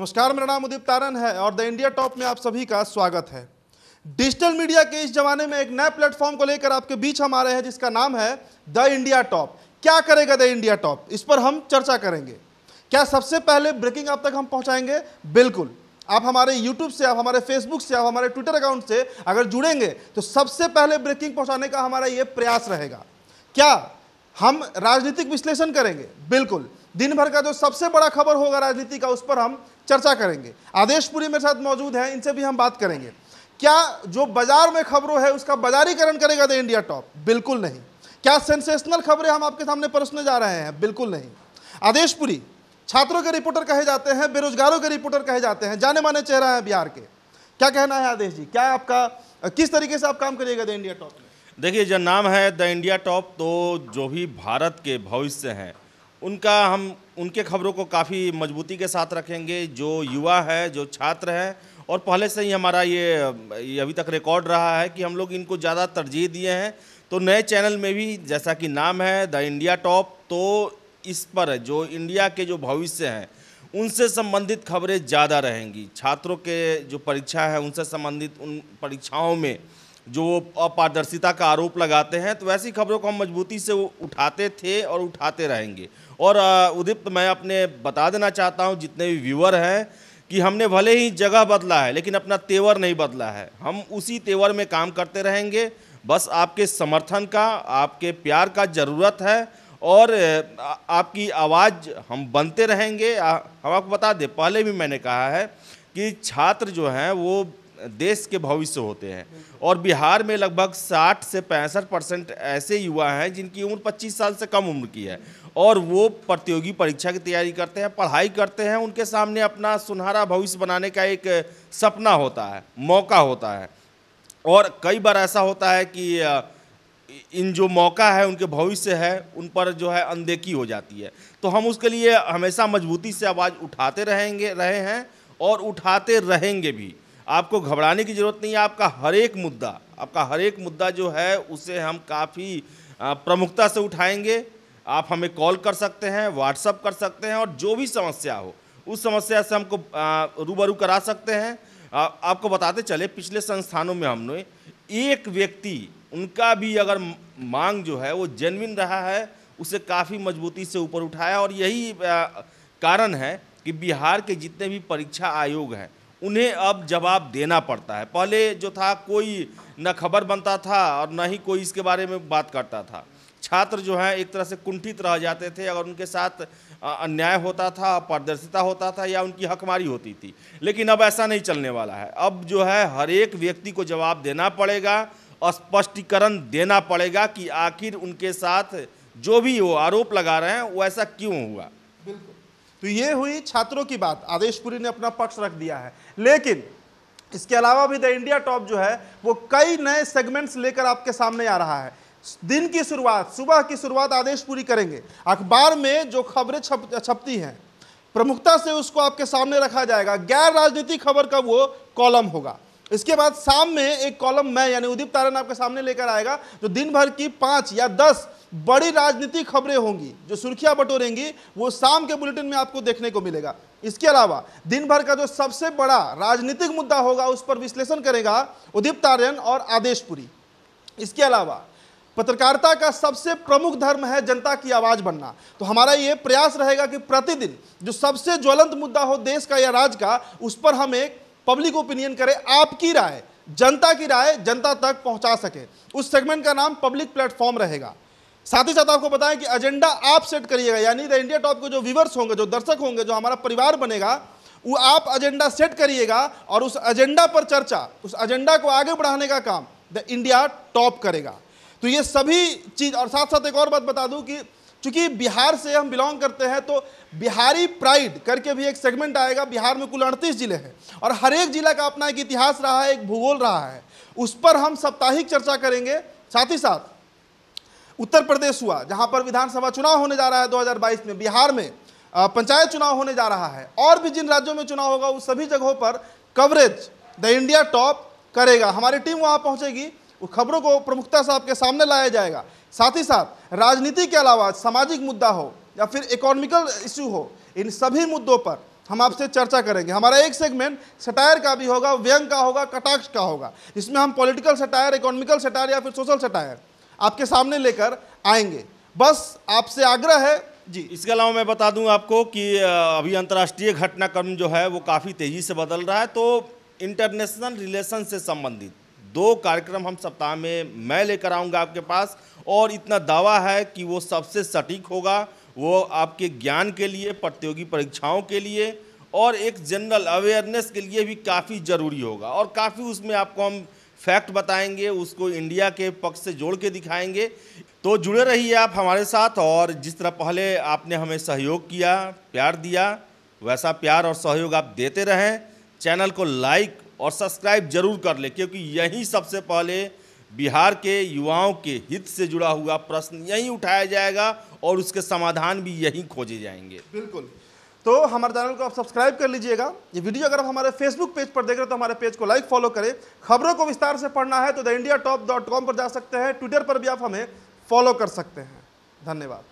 नमस्कार मेरा नाम उदीप तारन है और द इंडिया टॉप में आप सभी का स्वागत है डिजिटल मीडिया के इस जमाने में एक नए प्लेटफॉर्म को लेकर आपके बीच हम आ रहे हैं जिसका नाम है द इंडिया टॉप क्या करेगा द इंडिया टॉप इस पर हम चर्चा करेंगे क्या सबसे पहले ब्रेकिंग आप तक हम पहुंचाएंगे बिल्कुल आप हमारे यूट्यूब से आप हमारे फेसबुक से आप हमारे ट्विटर अकाउंट से अगर जुड़ेंगे तो सबसे पहले ब्रेकिंग पहुंचाने का हमारा ये प्रयास रहेगा क्या हम राजनीतिक विश्लेषण करेंगे बिल्कुल दिन भर का जो सबसे बड़ा खबर होगा राजनीति का उस पर हम चर्चा करेंगे आदेशपुरी मेरे साथ मौजूद हैं इनसे भी हम बात करेंगे क्या जो बाजार में खबरों है उसका बाजारीकरण करेगा द इंडिया टॉप बिल्कुल नहीं क्या सेंसेशनल खबरें हम आपके सामने परोसने जा रहे हैं बिल्कुल नहीं आदेशपुरी छात्रों के रिपोर्टर कहे जाते हैं बेरोजगारों के रिपोर्टर कहे जाते हैं जाने माने चेहरा है बिहार के क्या कहना है आदेश जी क्या आपका किस तरीके से आप काम करिएगा द इंडिया टॉप देखिए जब नाम है द इंडिया टॉप तो जो भी भारत के भविष्य हैं उनका हम उनके खबरों को काफ़ी मजबूती के साथ रखेंगे जो युवा है जो छात्र है और पहले से ही हमारा ये, ये अभी तक रिकॉर्ड रहा है कि हम लोग इनको ज़्यादा तरजीह दिए हैं तो नए चैनल में भी जैसा कि नाम है द इंडिया टॉप तो इस पर जो इंडिया के जो भविष्य हैं उनसे संबंधित खबरें ज़्यादा रहेंगी छात्रों के जो परीक्षा है उनसे संबंधित उन परीक्षाओं में जो अपारदर्शिता का आरोप लगाते हैं तो वैसी खबरों को हम मजबूती से उठाते थे और उठाते रहेंगे और उदित मैं अपने बता देना चाहता हूँ जितने भी व्यूअर हैं कि हमने भले ही जगह बदला है लेकिन अपना तेवर नहीं बदला है हम उसी तेवर में काम करते रहेंगे बस आपके समर्थन का आपके प्यार का ज़रूरत है और आपकी आवाज़ हम बनते रहेंगे हम आपको बता दें पहले भी मैंने कहा है कि छात्र जो हैं वो देश के भविष्य होते हैं और बिहार में लगभग 60 से पैंसठ परसेंट ऐसे युवा हैं जिनकी उम्र 25 साल से कम उम्र की है और वो प्रतियोगी परीक्षा की तैयारी करते हैं पढ़ाई करते हैं उनके सामने अपना सुनहरा भविष्य बनाने का एक सपना होता है मौका होता है और कई बार ऐसा होता है कि इन जो मौका है उनके भविष्य है उन पर जो है अनदेखी हो जाती है तो हम उसके लिए हमेशा मजबूती से आवाज़ उठाते रहेंगे रहे हैं और उठाते रहेंगे भी आपको घबराने की ज़रूरत नहीं है आपका हर एक मुद्दा आपका हर एक मुद्दा जो है उसे हम काफ़ी प्रमुखता से उठाएंगे आप हमें कॉल कर सकते हैं व्हाट्सअप कर सकते हैं और जो भी समस्या हो उस समस्या से हमको रूबरू करा सकते हैं आपको बताते चले पिछले संस्थानों में हमने एक व्यक्ति उनका भी अगर मांग जो है वो जेनविन रहा है उसे काफ़ी मजबूती से ऊपर उठाया और यही कारण है कि बिहार के जितने भी परीक्षा आयोग हैं उन्हें अब जवाब देना पड़ता है पहले जो था कोई न खबर बनता था और न ही कोई इसके बारे में बात करता था छात्र जो हैं एक तरह से कुंठित रह जाते थे अगर उनके साथ अन्याय होता था पारदर्शिता होता था या उनकी हकमारी होती थी लेकिन अब ऐसा नहीं चलने वाला है अब जो है हर एक व्यक्ति को जवाब देना पड़ेगा स्पष्टीकरण देना पड़ेगा कि आखिर उनके साथ जो भी वो आरोप लगा रहे हैं वो ऐसा क्यों हुआ बिल्कुल तो ये हुई छात्रों की बात आदेशपुरी ने अपना पक्ष रख दिया है लेकिन इसके अलावा भी द इंडिया टॉप जो है वो कई नए सेगमेंट्स लेकर आपके सामने आ रहा है दिन की शुरुआत सुबह की शुरुआत आदेश पूरी करेंगे अखबार में जो खबरें छप छपती हैं प्रमुखता से उसको आपके सामने रखा जाएगा गैर राजनीतिक खबर का वो कॉलम होगा इसके बाद शाम में एक कॉलम मैं यानी उदित तारण आपके सामने लेकर आएगा जो दिन भर की पाँच या दस बड़ी राजनीतिक खबरें होंगी जो सुर्खियां बटोरेंगी वो शाम के बुलेटिन में आपको देखने को मिलेगा इसके अलावा दिन भर का जो सबसे बड़ा राजनीतिक मुद्दा होगा उस पर विश्लेषण करेगा उदीप तारयन और आदेश पुरी इसके अलावा पत्रकारिता का सबसे प्रमुख धर्म है जनता की आवाज़ बनना तो हमारा ये प्रयास रहेगा कि प्रतिदिन जो सबसे ज्वलंत मुद्दा हो देश का या राज्य का उस पर हम एक पब्लिक ओपिनियन करें आपकी राय जनता की राय जनता तक पहुंचा सके उस सेगमेंट का नाम पब्लिक प्लेटफॉर्म रहेगा साथ ही साथ आपको बताएं कि एजेंडा आप सेट करिएगा यानी द इंडिया टॉप के जो व्यूवर्स होंगे जो दर्शक होंगे जो हमारा परिवार बनेगा वो आप एजेंडा सेट करिएगा और उस एजेंडा पर चर्चा उस एजेंडा को आगे बढ़ाने का काम द इंडिया टॉप करेगा तो ये सभी चीज़ और साथ साथ एक और बात बता दूं कि चूंकि बिहार से हम बिलोंग करते हैं तो बिहारी प्राइड करके भी एक सेगमेंट आएगा बिहार में कुल अड़तीस जिले हैं और हर एक जिला का अपना एक इतिहास रहा है एक भूगोल रहा है उस पर हम साप्ताहिक चर्चा करेंगे साथ ही साथ उत्तर प्रदेश हुआ जहां पर विधानसभा चुनाव होने जा रहा है 2022 में बिहार में पंचायत चुनाव होने जा रहा है और भी जिन राज्यों में चुनाव होगा उस सभी जगहों पर कवरेज द इंडिया टॉप करेगा हमारी टीम वहां पहुंचेगी खबरों को प्रमुखता से आपके सामने लाया जाएगा साथ ही साथ राजनीति के अलावा सामाजिक मुद्दा हो या फिर इकोनॉमिकल इश्यू हो इन सभी मुद्दों पर हम आपसे चर्चा करेंगे हमारा एक सेगमेंट सटायर का भी होगा व्यंग का होगा कटाक्ष का होगा इसमें हम पॉलिटिकल सटायर इकोनॉमिकल सटायर या फिर सोशल सटायर आपके सामने लेकर आएंगे बस आपसे आग्रह है जी इसके अलावा मैं बता दूं आपको कि अभी अंतर्राष्ट्रीय घटनाक्रम जो है वो काफ़ी तेज़ी से बदल रहा है तो इंटरनेशनल रिलेशन से संबंधित दो कार्यक्रम हम सप्ताह में मैं लेकर आऊँगा आपके पास और इतना दावा है कि वो सबसे सटीक होगा वो आपके ज्ञान के लिए प्रतियोगी परीक्षाओं के लिए और एक जनरल अवेयरनेस के लिए भी काफ़ी ज़रूरी होगा और काफ़ी उसमें आपको हम फैक्ट बताएंगे उसको इंडिया के पक्ष से जोड़ के दिखाएंगे तो जुड़े रहिए आप हमारे साथ और जिस तरह पहले आपने हमें सहयोग किया प्यार दिया वैसा प्यार और सहयोग आप देते रहें चैनल को लाइक और सब्सक्राइब जरूर कर लें क्योंकि यही सबसे पहले बिहार के युवाओं के हित से जुड़ा हुआ प्रश्न यहीं उठाया जाएगा और उसके समाधान भी यहीं खोजे जाएंगे बिल्कुल तो हमारे चैनल को आप सब्सक्राइब कर लीजिएगा ये वीडियो अगर आप हमारे फेसबुक पेज पर देख रहे हो तो हमारे पेज को लाइक फॉलो करें खबरों को विस्तार से पढ़ना है तो the India top dot com पर जा सकते हैं ट्विटर पर भी आप हमें फॉलो कर सकते हैं धन्यवाद